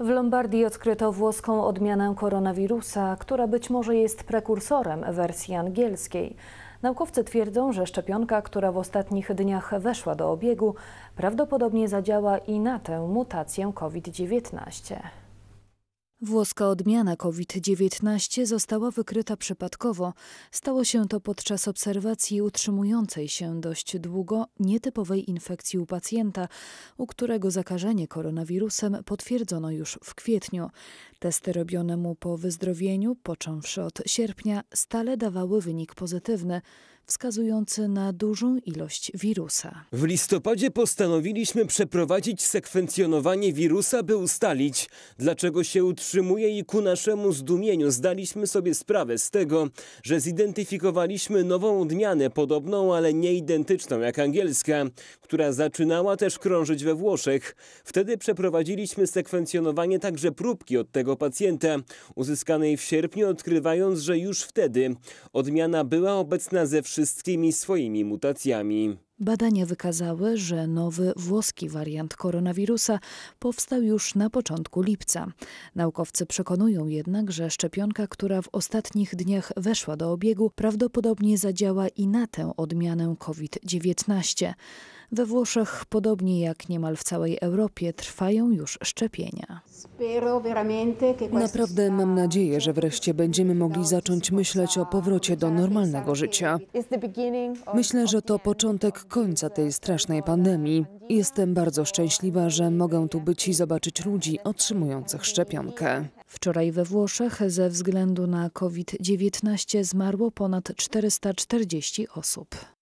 W Lombardii odkryto włoską odmianę koronawirusa, która być może jest prekursorem wersji angielskiej. Naukowcy twierdzą, że szczepionka, która w ostatnich dniach weszła do obiegu, prawdopodobnie zadziała i na tę mutację COVID-19. Włoska odmiana COVID-19 została wykryta przypadkowo. Stało się to podczas obserwacji utrzymującej się dość długo nietypowej infekcji u pacjenta, u którego zakażenie koronawirusem potwierdzono już w kwietniu. Testy robione mu po wyzdrowieniu, począwszy od sierpnia, stale dawały wynik pozytywny wskazujący na dużą ilość wirusa. W listopadzie postanowiliśmy przeprowadzić sekwencjonowanie wirusa, by ustalić, dlaczego się utrzymuje i ku naszemu zdumieniu zdaliśmy sobie sprawę z tego, że zidentyfikowaliśmy nową odmianę, podobną, ale nie identyczną jak angielska, która zaczynała też krążyć we Włoszech. Wtedy przeprowadziliśmy sekwencjonowanie także próbki od tego pacjenta, uzyskanej w sierpniu, odkrywając, że już wtedy odmiana była obecna ze wszystkich wszystkimi swoimi mutacjami. Badania wykazały, że nowy włoski wariant koronawirusa powstał już na początku lipca. Naukowcy przekonują jednak, że szczepionka, która w ostatnich dniach weszła do obiegu, prawdopodobnie zadziała i na tę odmianę COVID-19. We Włoszech, podobnie jak niemal w całej Europie, trwają już szczepienia. Naprawdę mam nadzieję, że wreszcie będziemy mogli zacząć myśleć o powrocie do normalnego życia. Myślę, że to początek końca tej strasznej pandemii. Jestem bardzo szczęśliwa, że mogę tu być i zobaczyć ludzi otrzymujących szczepionkę. Wczoraj we Włoszech ze względu na COVID-19 zmarło ponad 440 osób.